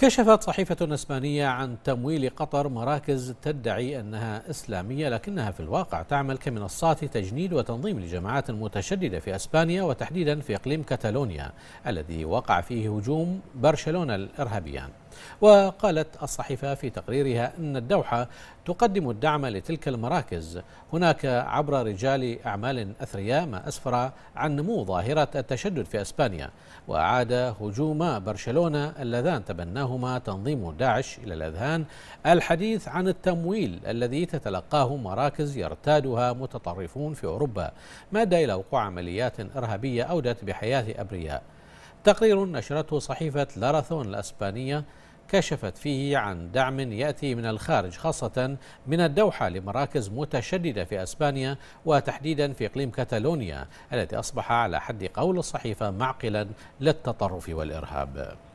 كشفت صحيفة اسبانية عن تمويل قطر مراكز تدعي أنها إسلامية لكنها في الواقع تعمل كمنصات تجنيد وتنظيم لجماعات متشددة في أسبانيا وتحديدا في إقليم كاتالونيا الذي وقع فيه هجوم برشلونة الإرهابيان وقالت الصحيفة في تقريرها أن الدوحة تقدم الدعم لتلك المراكز هناك عبر رجال أعمال أثرياء ما أسفر عن نمو ظاهرة التشدد في أسبانيا وأعاد هجوم برشلونة اللذان تبناه بينهما تنظيم داعش إلى الأذهان الحديث عن التمويل الذي تتلقاه مراكز يرتادها متطرفون في أوروبا مادة إلى وقوع عمليات إرهابية أودت بحياة أبرياء تقرير نشرته صحيفة لاراثون الأسبانية كشفت فيه عن دعم ياتي من الخارج خاصه من الدوحه لمراكز متشدده في اسبانيا وتحديدا في اقليم كاتالونيا التي اصبح على حد قول الصحيفه معقلا للتطرف والارهاب